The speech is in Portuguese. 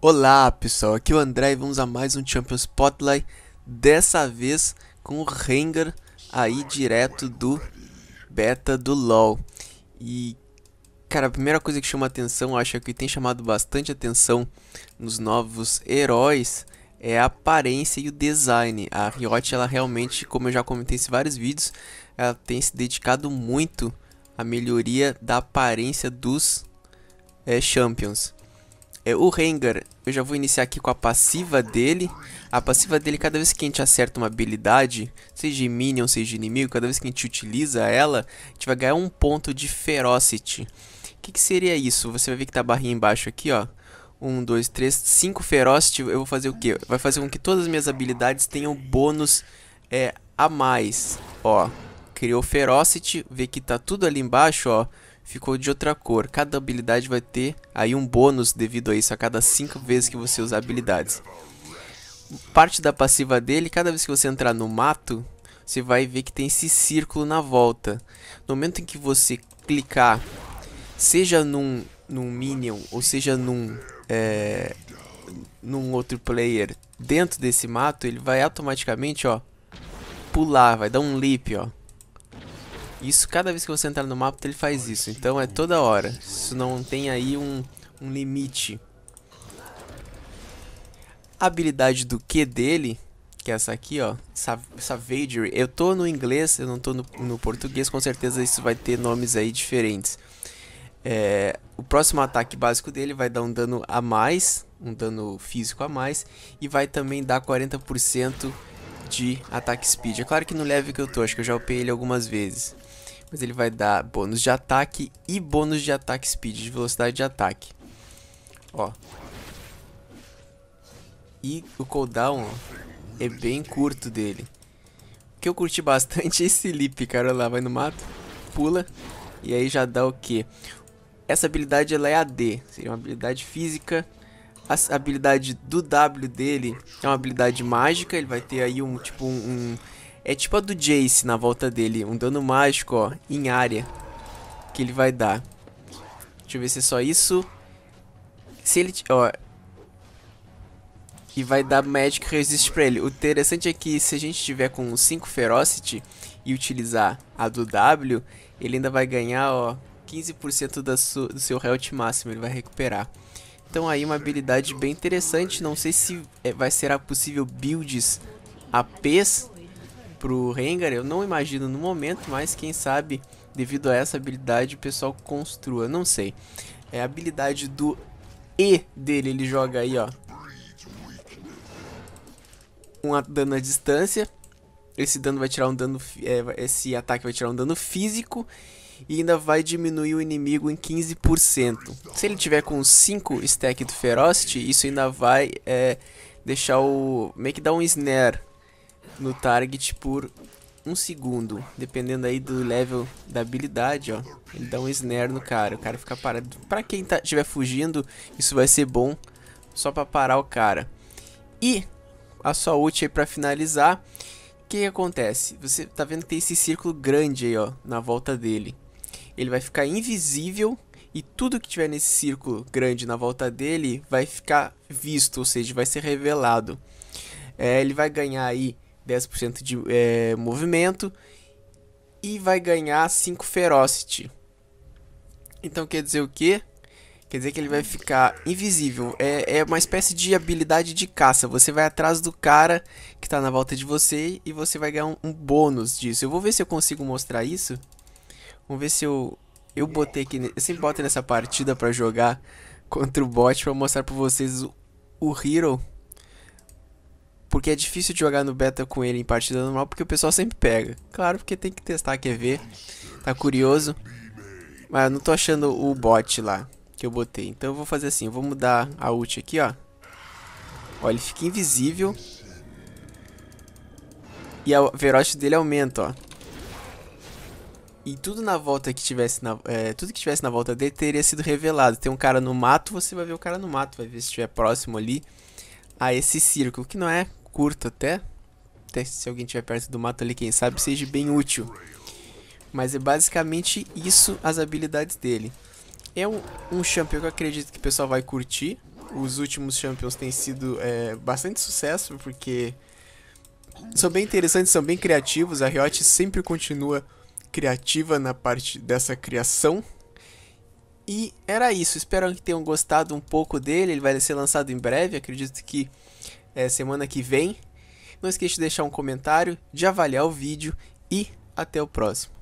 Olá pessoal, aqui é o André e vamos a mais um Champions Spotlight, dessa vez com o Rengar aí direto do beta do LoL. E cara, a primeira coisa que chama atenção, acho que tem chamado bastante atenção nos novos heróis é a aparência e o design. A Riot, ela realmente, como eu já comentei em vários vídeos, ela tem se dedicado muito à melhoria da aparência dos é, Champions. É, o Rengar, eu já vou iniciar aqui com a passiva dele. A passiva dele, cada vez que a gente acerta uma habilidade, seja minion, seja inimigo, cada vez que a gente utiliza ela, a gente vai ganhar um ponto de Ferocity. O que, que seria isso? Você vai ver que tá a barrinha embaixo aqui, ó. Um, dois, três, cinco Ferocity, eu vou fazer o quê? Vai fazer com que todas as minhas habilidades tenham bônus é, a mais. Ó, criou Ferocity, vê que tá tudo ali embaixo, ó ficou de outra cor. Cada habilidade vai ter aí um bônus devido a isso a cada 5 vezes que você usar habilidades. Parte da passiva dele, cada vez que você entrar no mato, você vai ver que tem esse círculo na volta. No momento em que você clicar, seja num, num Minion ou seja num, é, num outro player dentro desse mato, ele vai automaticamente, ó, pular, vai dar um leap, ó. Isso, cada vez que você entrar no mapa, ele faz isso. Então é toda hora. Isso não tem aí um, um limite. A habilidade do Q dele, que é essa aqui, ó. Savagery. Eu tô no inglês, eu não tô no, no português. Com certeza isso vai ter nomes aí diferentes. É, o próximo ataque básico dele vai dar um dano a mais, um dano físico a mais, e vai também dar 40% de ataque speed. É claro que no level que eu tô, acho que eu já upei ele algumas vezes mas ele vai dar bônus de ataque e bônus de ataque speed, de velocidade de ataque. Ó. E o cooldown ó, é bem curto dele. O que eu curti bastante é esse leap, cara. Olha lá, vai no mato, pula e aí já dá o quê? Essa habilidade ela é AD, seria uma habilidade física a habilidade do W dele é uma habilidade mágica, ele vai ter aí um tipo um, um é tipo a do Jace na volta dele. Um dano mágico, ó, em área. Que ele vai dar. Deixa eu ver se é só isso. Se ele... Ó... E vai dar Magic Resist pra ele. O interessante é que se a gente tiver com 5 Ferocity e utilizar a do W, ele ainda vai ganhar, ó, 15% da do seu health máximo, ele vai recuperar. Então aí uma habilidade bem interessante, não sei se é, vai ser possível builds APs pro Rengar, eu não imagino no momento, mas quem sabe devido a essa habilidade o pessoal construa, não sei. É a habilidade do E dele, ele joga aí, ó. Um dano à distância. Esse dano vai tirar um dano. É, esse ataque vai tirar um dano físico. E ainda vai diminuir o inimigo em 15%. Se ele tiver com 5 stack do Ferocity, isso ainda vai é, deixar o. meio que dar um snare no target por um segundo, dependendo aí do level da habilidade, ó. Ele dá um snare no cara, o cara fica parado. Pra quem tá, tiver fugindo, isso vai ser bom só pra parar o cara. E a sua ult aí pra finalizar, o que, que acontece? Você tá vendo que tem esse círculo grande aí, ó, na volta dele. Ele vai ficar invisível e tudo que tiver nesse círculo grande na volta dele vai ficar visto, ou seja, vai ser revelado. É, ele vai ganhar aí 10% de é, movimento e vai ganhar 5 Ferocity. Então quer dizer o quê? Quer dizer que ele vai ficar invisível. É, é uma espécie de habilidade de caça. Você vai atrás do cara que está na volta de você e você vai ganhar um, um, bônus disso. Eu vou ver se eu consigo mostrar isso. Vamos ver se eu... Eu botei aqui... Eu sempre boto nessa partida para jogar contra o bot para mostrar para vocês o, o Hero... Porque é difícil de jogar no beta com ele em partida normal, porque o pessoal sempre pega. Claro, porque tem que testar, quer ver. Tá curioso. Mas eu não tô achando o bot lá que eu botei. Então eu vou fazer assim, eu vou mudar a ult aqui, ó. Ó, ele fica invisível. E a velocidade dele aumenta, ó. E tudo na volta que tivesse na, é, tudo que tivesse na volta dele teria sido revelado. Tem um cara no mato, você vai ver o cara no mato, vai ver se estiver próximo ali a esse círculo, que não é curto até. Até se alguém estiver perto do mato ali, quem sabe seja bem útil. Mas é basicamente isso as habilidades dele. É um, um champion que eu acredito que o pessoal vai curtir. Os últimos champions têm sido é, bastante sucesso, porque são bem interessantes, são bem criativos. A Riot sempre continua criativa na parte dessa criação e era isso, espero que tenham gostado um pouco dele, ele vai ser lançado em breve, acredito que é, semana que vem. Não esqueça de deixar um comentário, de avaliar o vídeo e até o próximo.